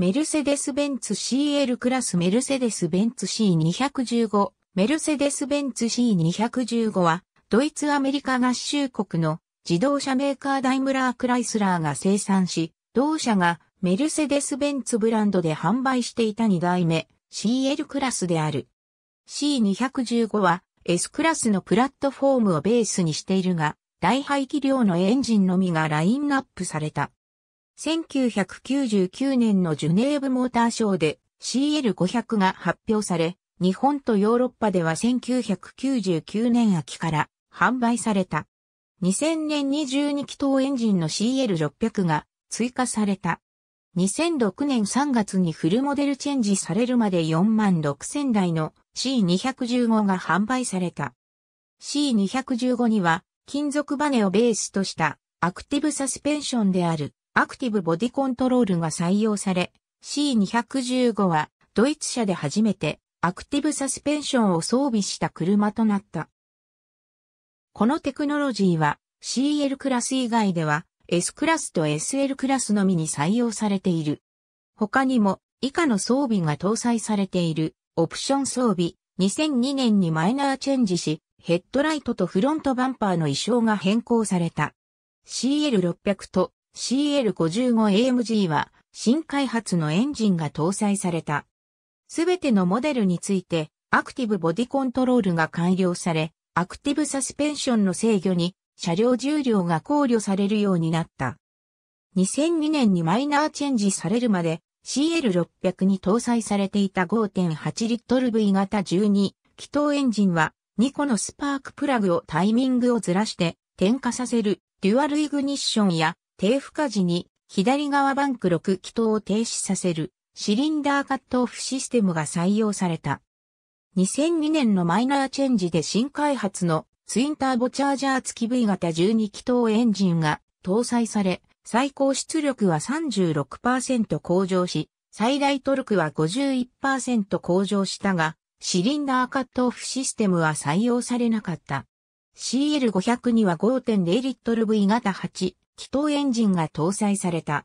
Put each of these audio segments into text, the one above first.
メルセデス・ベンツ CL クラスメルセデス・ベンツ C215 メルセデス・ベンツ C215 はドイツ・アメリカ合衆国の自動車メーカーダイムラー・クライスラーが生産し同社がメルセデス・ベンツブランドで販売していた2代目 CL クラスである C215 は S クラスのプラットフォームをベースにしているが大排気量のエンジンのみがラインナップされた。1999年のジュネーブモーターショーで CL500 が発表され、日本とヨーロッパでは1999年秋から販売された。2000年に12気筒エンジンの CL600 が追加された。2006年3月にフルモデルチェンジされるまで4万6000台の C215 が販売された。C215 には金属バネをベースとしたアクティブサスペンションであるアクティブボディコントロールが採用され、C215 はドイツ車で初めてアクティブサスペンションを装備した車となった。このテクノロジーは CL クラス以外では S クラスと SL クラスのみに採用されている。他にも以下の装備が搭載されているオプション装備2002年にマイナーチェンジしヘッドライトとフロントバンパーの衣装が変更された。CL600 と CL55AMG は新開発のエンジンが搭載された。すべてのモデルについてアクティブボディコントロールが改良され、アクティブサスペンションの制御に車両重量が考慮されるようになった。2002年にマイナーチェンジされるまで CL600 に搭載されていた5.8リットル V 型12気筒エンジンは2個のスパークプラグをタイミングをずらして点火させるデュアルイグニッションや低負荷時に左側バンク6気筒を停止させるシリンダーカットオフシステムが採用された。2002年のマイナーチェンジで新開発のツインターボチャージャー付き V 型12気筒エンジンが搭載され、最高出力は36%向上し、最大トルクは51%向上したが、シリンダーカットオフシステムは採用されなかった。CL500 には5.0リットル V 型8気筒エンジンが搭載された。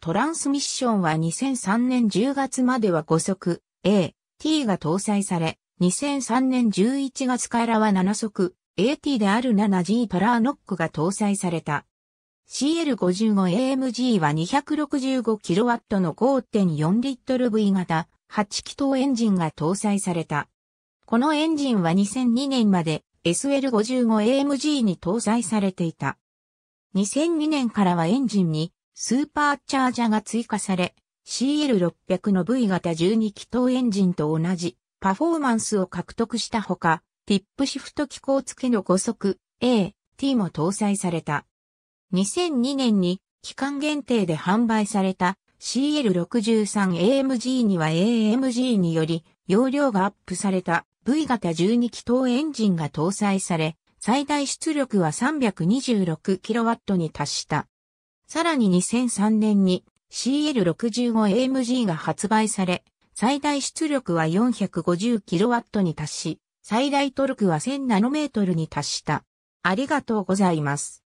トランスミッションは2003年10月までは5速 A、T が搭載され、2003年11月からは7速 AT である 7G トラーノックが搭載された。CL55AMG は 265kW の5.4リットル V 型8気筒エンジンが搭載された。このエンジンは2002年まで SL55AMG に搭載されていた。2002年からはエンジンにスーパーチャージャが追加され、CL600 の V 型12気筒エンジンと同じパフォーマンスを獲得したほか、ティップシフト機構付けの5速 A、T も搭載された。2002年に期間限定で販売された CL63AMG には AMG により容量がアップされた V 型12気筒エンジンが搭載され、最大出力は 326kW に達した。さらに2003年に CL65AMG が発売され、最大出力は 450kW に達し、最大トルクは1 0 0 0トルに達した。ありがとうございます。